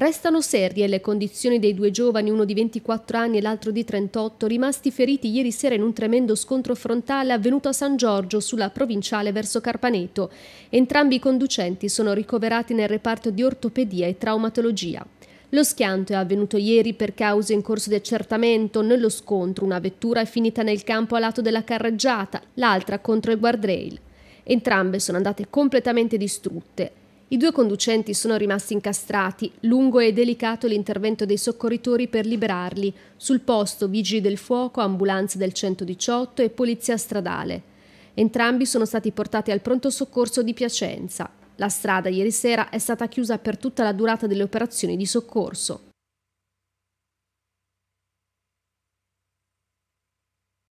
Restano serie le condizioni dei due giovani, uno di 24 anni e l'altro di 38, rimasti feriti ieri sera in un tremendo scontro frontale avvenuto a San Giorgio sulla provinciale verso Carpaneto. Entrambi i conducenti sono ricoverati nel reparto di ortopedia e traumatologia. Lo schianto è avvenuto ieri per cause in corso di accertamento. Nello scontro una vettura è finita nel campo a lato della carreggiata, l'altra contro il guardrail. Entrambe sono andate completamente distrutte. I due conducenti sono rimasti incastrati, lungo e delicato l'intervento dei soccorritori per liberarli, sul posto vigili del fuoco, ambulanze del 118 e polizia stradale. Entrambi sono stati portati al pronto soccorso di Piacenza. La strada ieri sera è stata chiusa per tutta la durata delle operazioni di soccorso.